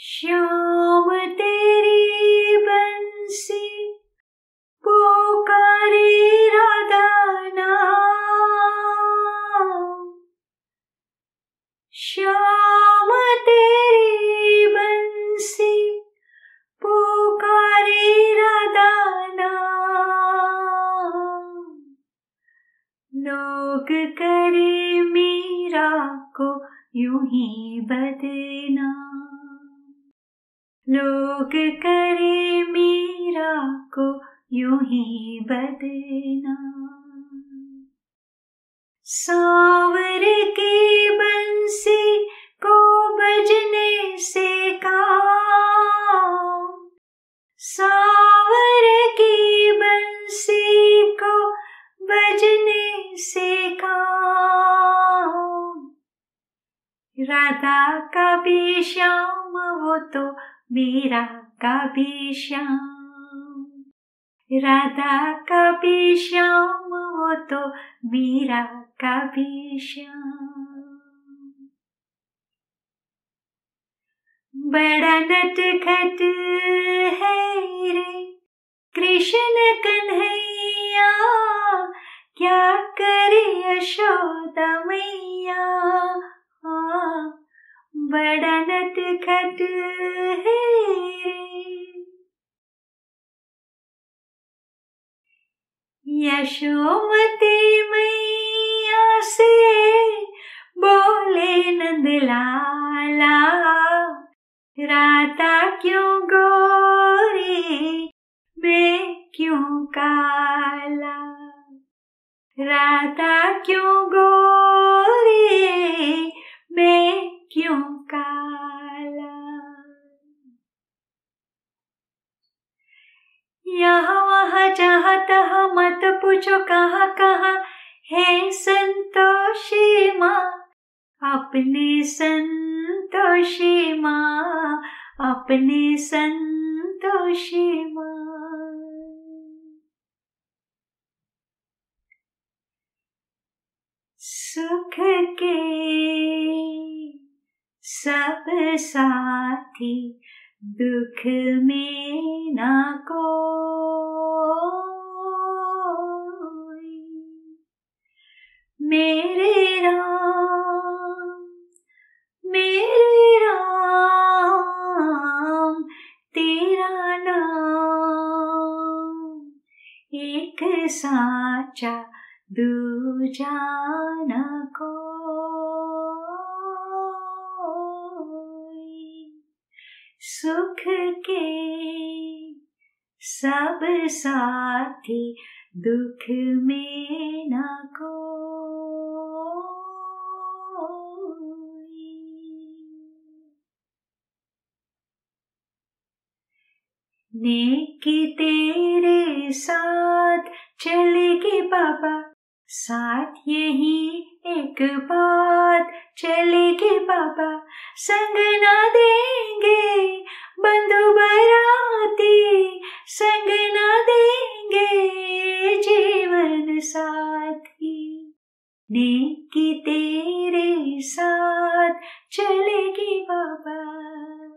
श्याम तेरी बंसी पुकारे श्याम तेरी बंसी पुकारे लोग करे मीरा को यूं ही बदना लोग करे मेरा को यू ही बदना सावर के बंसी को बजने से काम सावर की बंसी को बजने से काम राधा का भी श्याम वो तो मेरा कभी श्याम राधा कभी श्याम वो तो मेरा कभी श्याम बड़ा खट है रे कृष्ण कन्हैया क्या करे यशोदा मैया बड़ा खट है यशोमती मैया से बोले नंदलाला राता क्यों गोरी मैं क्यों काला राता क्यों गोरी यहाँ वहाँ जहाँ तहाँ मत पूछो कहाँ कहाँ है संतोषी माँ अपने संतोषी माँ अपने संतोषी माँ सुख के सब साथी दुख में ना को एक साचा दूजा को सुख के सब साथी दुख में न को नेकी तेरे साथ चलेगी बाबा साथ यही एक बात चलेगी बाबा संग ना देंगे बंधु बराती संग ना देंगे जीवन साथी नेकी तेरे साथ चलेगी बाबा